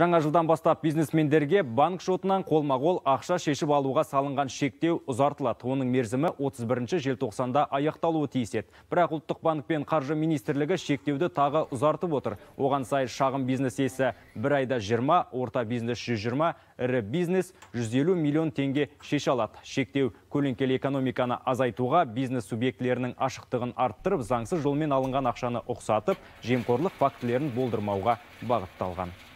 Жаңа жылдан бастап бизнесмендерге банк шотынан қолма-қол ақша шешіп алуға салынған шектеу ұзартылады. Оның мерзімі 31 желтоқсанда аяқталуы тиіс Бірақ ұлттық банк пен қаржы министрлігі шектеуді тағы ұзартып отыр. Оған сай шағын бизнес есі бір айда 20, орта бизнес 120, ірі бизнес 150 миллион теңге шеше алады. Шектеу көлеңкелі экономиканы азайтуға бизнес субъектілерінің ашықтығын арттырып, заңсыз жолмен алынған ақшаны ұқсатып, жемқорлық фактілерін болдырмауға бағытталған.